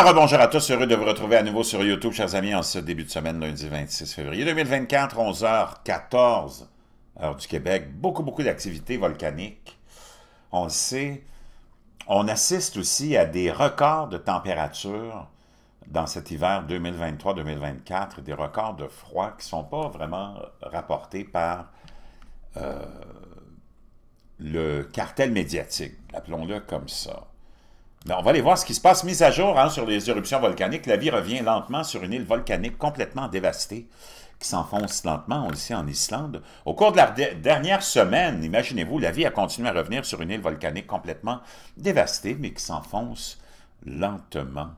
Bonjour à tous, heureux de vous retrouver à nouveau sur YouTube, chers amis, en ce début de semaine, lundi 26 février 2024, 11h14, heure du Québec. Beaucoup, beaucoup d'activités volcaniques. On le sait, on assiste aussi à des records de température dans cet hiver 2023-2024, des records de froid qui ne sont pas vraiment rapportés par euh, le cartel médiatique, appelons-le comme ça. Ben, on va aller voir ce qui se passe. Mise à jour hein, sur les éruptions volcaniques. La vie revient lentement sur une île volcanique complètement dévastée qui s'enfonce lentement, on le sait, en Islande. Au cours de la dernière semaine, imaginez-vous, la vie a continué à revenir sur une île volcanique complètement dévastée, mais qui s'enfonce lentement.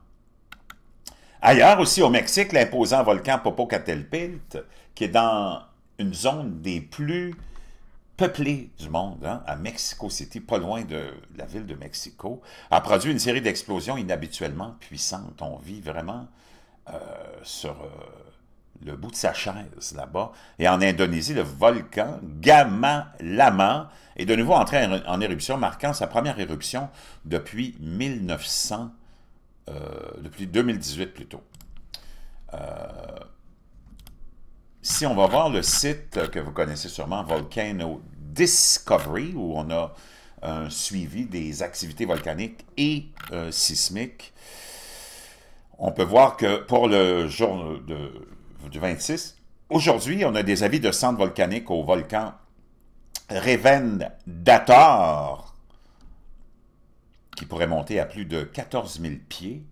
Ailleurs aussi, au Mexique, l'imposant volcan Popocatelpilt, qui est dans une zone des plus peuplé du monde, hein, à Mexico City, pas loin de la ville de Mexico, a produit une série d'explosions inhabituellement puissantes. On vit vraiment euh, sur euh, le bout de sa chaise là-bas. Et en Indonésie, le volcan Gama-Lama est de nouveau entré en éruption, marquant sa première éruption depuis 1900, euh, depuis 2018 plutôt. Euh, si on va voir le site que vous connaissez sûrement, Volcano Discovery, où on a un suivi des activités volcaniques et euh, sismiques, on peut voir que pour le jour du 26, aujourd'hui, on a des avis de centre volcanique au volcan Revendator qui pourrait monter à plus de 14 000 pieds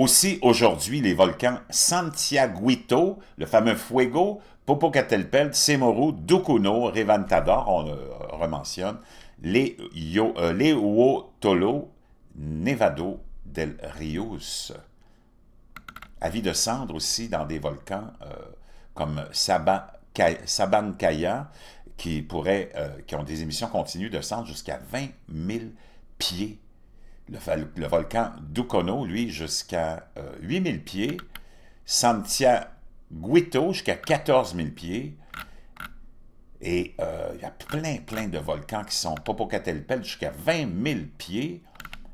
aussi, aujourd'hui, les volcans Santiaguito, le fameux Fuego, Popocatelpelt, Semoru, Ducuno, Revantador, on le euh, remensionne, les Uotolo, euh, Nevado del Rios. Avis de cendre aussi dans des volcans euh, comme Sabancaya, qui, qui ont des émissions continues de cendre jusqu'à 20 000 pieds le, volcan Ducono, lui, jusqu'à 8000 euh, pieds, Santiago jusqu'à 14000 pieds, et euh, il y a plein, plein de volcans qui sont Popocatelpel jusqu'à 20 000 pieds,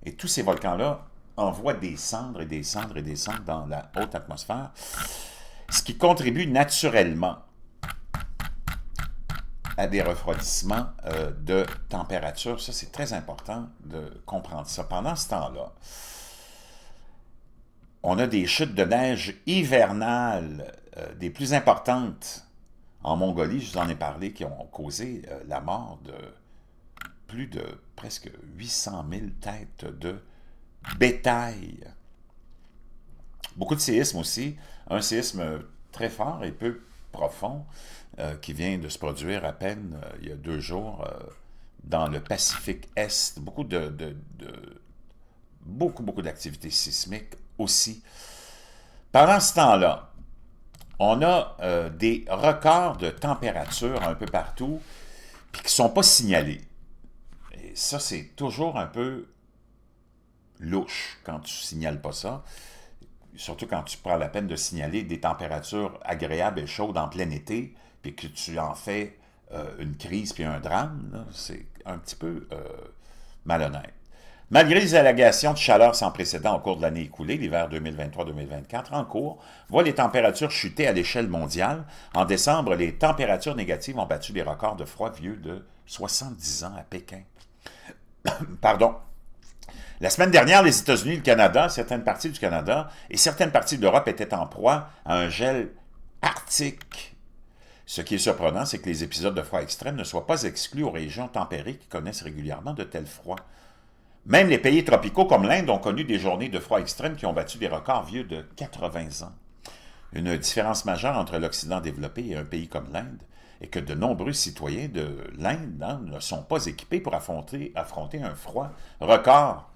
et tous ces volcans-là envoient des cendres et des cendres et des cendres dans la haute atmosphère, ce qui contribue naturellement à des refroidissements euh, de température. Ça, c'est très important de comprendre ça. Pendant ce temps-là, on a des chutes de neige hivernales euh, des plus importantes en Mongolie, je vous en ai parlé, qui ont causé euh, la mort de plus de presque 800 000 têtes de bétail. Beaucoup de séismes aussi. Un séisme très fort et peu profond euh, qui vient de se produire à peine euh, il y a deux jours euh, dans le Pacifique Est. Beaucoup de, beaucoup, beaucoup d'activités sismiques aussi. Pendant ce temps-là, on a des records de température un peu partout, puis qui ne sont pas signalés. Et ça, c'est toujours un peu louche quand tu signales pas ça surtout quand tu prends la peine de signaler des températures agréables et chaudes en plein été, puis que tu en fais euh, une crise puis un drame, c'est un petit peu euh, malhonnête. Malgré les allégations de chaleur sans précédent au cours de l'année écoulée, l'hiver 2023-2024 en cours, voit les températures chuter à l'échelle mondiale. En décembre, les températures négatives ont battu les records de froid vieux de 70 ans à Pékin. Pardon. La semaine dernière, les États-Unis, le Canada, certaines parties du Canada et certaines parties de l'Europe étaient en proie à un gel arctique. Ce qui est surprenant, c'est que les épisodes de froid extrême ne soient pas exclus aux régions tempérées qui connaissent régulièrement de tels froids. Même les pays tropicaux comme l'Inde ont connu des journées de froid extrême qui ont battu des records vieux de 80 ans. Une différence majeure entre l'Occident développé et un pays comme l'Inde, et que de nombreux citoyens de l'Inde ne sont pas équipés pour affronter, un froid record.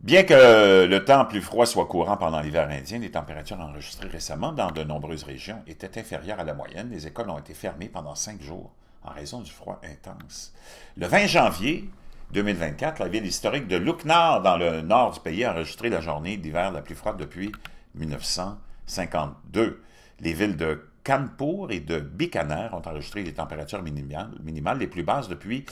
Bien que le temps plus froid soit courant pendant l'hiver indien, les températures enregistrées récemment dans de nombreuses régions étaient inférieures à la moyenne. Les écoles ont été fermées pendant cinq jours en raison du froid intense. Le 20 janvier 2024, la ville historique de Lucknow, dans le nord du pays, a enregistré la journée d'hiver la plus froide depuis 1952. Les villes de Kanpur et de Bikaner ont enregistré les températures minimales, minimales les plus basses depuis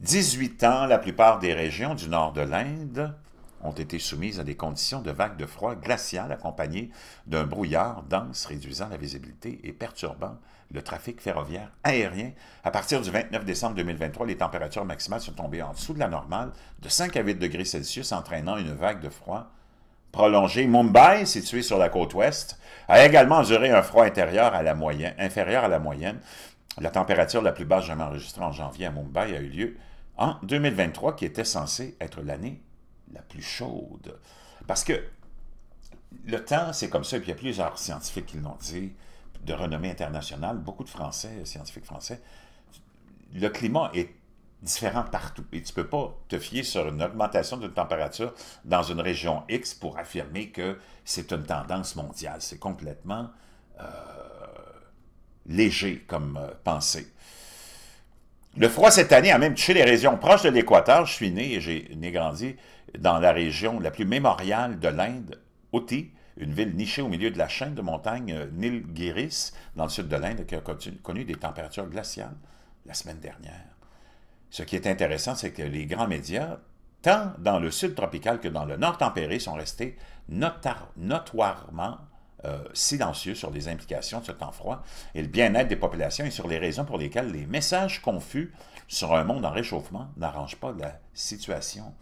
18 ans. La plupart des régions du nord de l'Inde ont été soumises à des conditions de vagues de froid glaciales accompagnées d'un brouillard dense réduisant la visibilité et perturbant le trafic ferroviaire aérien. À partir du 29 décembre 2023, les températures maximales sont tombées en dessous de la normale de 5 à 8 degrés Celsius, entraînant une vague de froid prolongé. Mumbai, situé sur la côte ouest, a également duré un froid intérieur à la moyenne, inférieur à la moyenne. La température la plus basse jamais enregistrée en janvier à Mumbai a eu lieu en 2023, qui était censée être l'année la plus chaude. Parce que le temps, c'est comme ça, et puis il y a plusieurs scientifiques qui l'ont dit, de renommée internationale, beaucoup de Français, scientifiques français, le climat est différents partout. Et tu ne peux pas te fier sur une augmentation de température dans une région X pour affirmer que c'est une tendance mondiale. C'est complètement euh, léger comme euh, pensée. Le froid cette année a même touché les régions proches de l'équateur. Je suis né et j'ai né grandi dans la région la plus mémoriale de l'Inde, Oti, une ville nichée au milieu de la chaîne de montagnes euh, Nilgiris, dans le sud de l'Inde, qui a connu des températures glaciales la semaine dernière. Ce qui est intéressant, c'est que les grands médias, tant dans le sud tropical que dans le nord tempéré, sont restés notoirement euh, silencieux sur les implications de ce temps froid et le bien-être des populations et sur les raisons pour lesquelles les messages confus sur un monde en réchauffement n'arrangent pas la situation.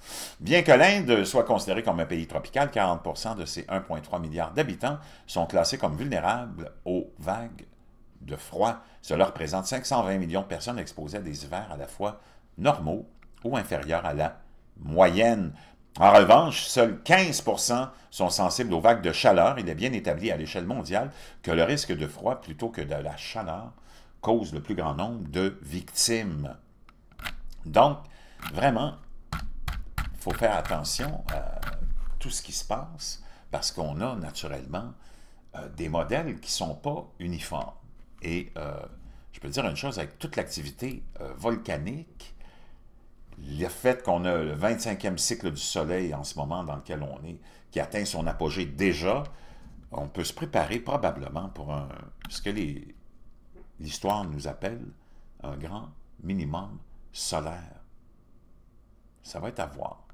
Bien que l'Inde soit considérée comme un pays tropical, 40% de ses 1,3 milliard d'habitants sont classés comme vulnérables aux vagues de froid. Cela représente 520 millions de personnes exposées à des hivers à la fois normaux ou inférieurs à la moyenne. En revanche, seuls 15 sont sensibles aux vagues de chaleur. Il est bien établi à l'échelle mondiale que le risque de froid plutôt que de la chaleur cause le plus grand nombre de victimes. Donc, vraiment, il faut faire attention à tout ce qui se passe parce qu'on a naturellement euh, des modèles qui ne sont pas uniformes. Et euh, je peux dire une chose, avec toute l'activité euh, volcanique, le fait qu'on a le 25e cycle du Soleil en ce moment dans lequel on est, qui atteint son apogée déjà, on peut se préparer probablement pour un, ce que l'histoire nous appelle un grand minimum solaire. Ça va être à voir.